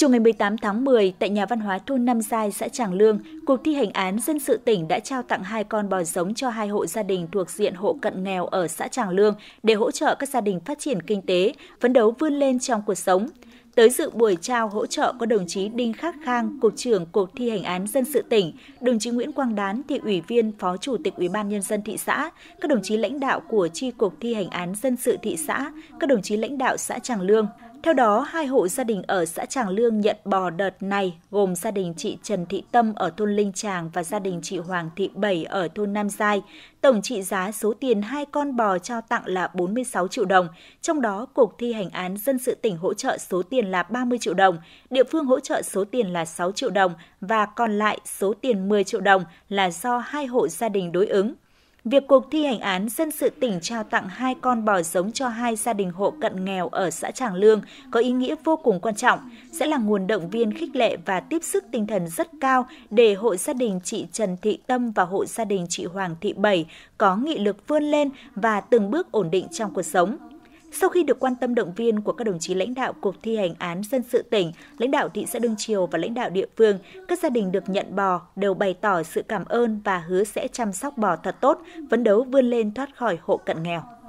Chiều ngày 18 tháng 10, tại nhà văn hóa thôn Nam Giai, xã Tràng Lương, Cục thi hành án dân sự tỉnh đã trao tặng hai con bò giống cho hai hộ gia đình thuộc diện hộ cận nghèo ở xã Tràng Lương để hỗ trợ các gia đình phát triển kinh tế, phấn đấu vươn lên trong cuộc sống. Tới dự buổi trao hỗ trợ có đồng chí Đinh Khắc Khang, Cục trưởng Cục thi hành án dân sự tỉnh, đồng chí Nguyễn Quang Đán, thị ủy viên, phó chủ tịch Ủy ban nhân dân thị xã, các đồng chí lãnh đạo của tri cục thi hành án dân sự thị xã, các đồng chí lãnh đạo xã Tràng Lương, theo đó, hai hộ gia đình ở xã Tràng Lương nhận bò đợt này gồm gia đình chị Trần Thị Tâm ở thôn Linh Tràng và gia đình chị Hoàng Thị Bảy ở thôn Nam Giai. Tổng trị giá số tiền hai con bò trao tặng là 46 triệu đồng, trong đó Cục thi hành án dân sự tỉnh hỗ trợ số tiền là 30 triệu đồng, địa phương hỗ trợ số tiền là 6 triệu đồng và còn lại số tiền 10 triệu đồng là do hai hộ gia đình đối ứng. Việc cuộc thi hành án dân sự tỉnh trao tặng hai con bò giống cho hai gia đình hộ cận nghèo ở xã Tràng Lương có ý nghĩa vô cùng quan trọng, sẽ là nguồn động viên khích lệ và tiếp sức tinh thần rất cao để hộ gia đình chị Trần Thị Tâm và hộ gia đình chị Hoàng Thị Bảy có nghị lực vươn lên và từng bước ổn định trong cuộc sống. Sau khi được quan tâm động viên của các đồng chí lãnh đạo Cục thi hành án dân sự tỉnh, lãnh đạo thị xã Đương Triều và lãnh đạo địa phương, các gia đình được nhận bò đều bày tỏ sự cảm ơn và hứa sẽ chăm sóc bò thật tốt, phấn đấu vươn lên thoát khỏi hộ cận nghèo.